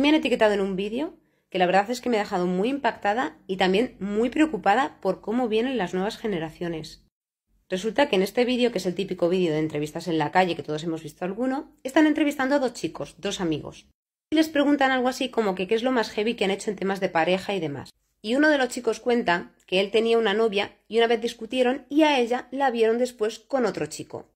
Me han etiquetado en un vídeo que la verdad es que me ha dejado muy impactada y también muy preocupada por cómo vienen las nuevas generaciones. Resulta que en este vídeo, que es el típico vídeo de entrevistas en la calle, que todos hemos visto alguno, están entrevistando a dos chicos, dos amigos. Y les preguntan algo así como que qué es lo más heavy que han hecho en temas de pareja y demás. Y uno de los chicos cuenta que él tenía una novia y una vez discutieron y a ella la vieron después con otro chico.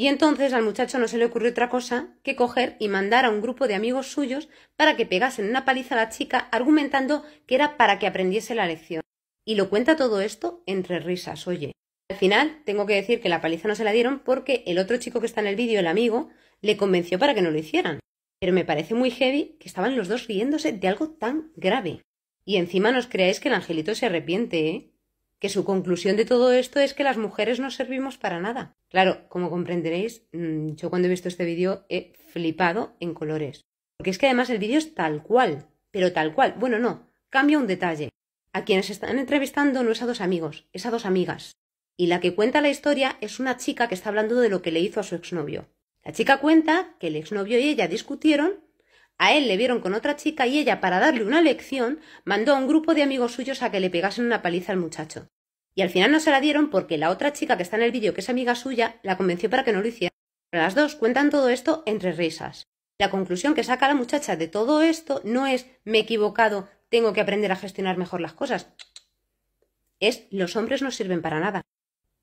Y entonces al muchacho no se le ocurrió otra cosa que coger y mandar a un grupo de amigos suyos para que pegasen una paliza a la chica argumentando que era para que aprendiese la lección. Y lo cuenta todo esto entre risas, oye. Al final tengo que decir que la paliza no se la dieron porque el otro chico que está en el vídeo, el amigo, le convenció para que no lo hicieran. Pero me parece muy heavy que estaban los dos riéndose de algo tan grave. Y encima nos creáis que el angelito se arrepiente, ¿eh? que su conclusión de todo esto es que las mujeres no servimos para nada. Claro, como comprenderéis, mm, yo cuando he visto este vídeo he flipado en colores. Porque es que además el vídeo es tal cual, pero tal cual. Bueno, no, cambia un detalle. A quienes están entrevistando no es a dos amigos, es a dos amigas. Y la que cuenta la historia es una chica que está hablando de lo que le hizo a su exnovio. La chica cuenta que el exnovio y ella discutieron a él le vieron con otra chica y ella, para darle una lección, mandó a un grupo de amigos suyos a que le pegasen una paliza al muchacho. Y al final no se la dieron porque la otra chica que está en el vídeo, que es amiga suya, la convenció para que no lo hiciera. Pero las dos cuentan todo esto entre risas. La conclusión que saca la muchacha de todo esto no es me he equivocado, tengo que aprender a gestionar mejor las cosas. Es los hombres no sirven para nada.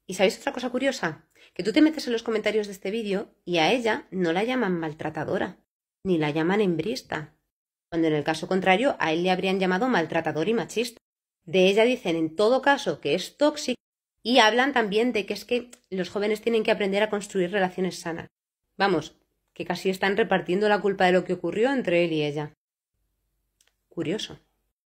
¿Y sabéis otra cosa curiosa? Que tú te metes en los comentarios de este vídeo y a ella no la llaman maltratadora, ni la llaman hembrista, cuando en el caso contrario a él le habrían llamado maltratador y machista. De ella dicen en todo caso que es tóxica y hablan también de que es que los jóvenes tienen que aprender a construir relaciones sanas. Vamos, que casi están repartiendo la culpa de lo que ocurrió entre él y ella. Curioso.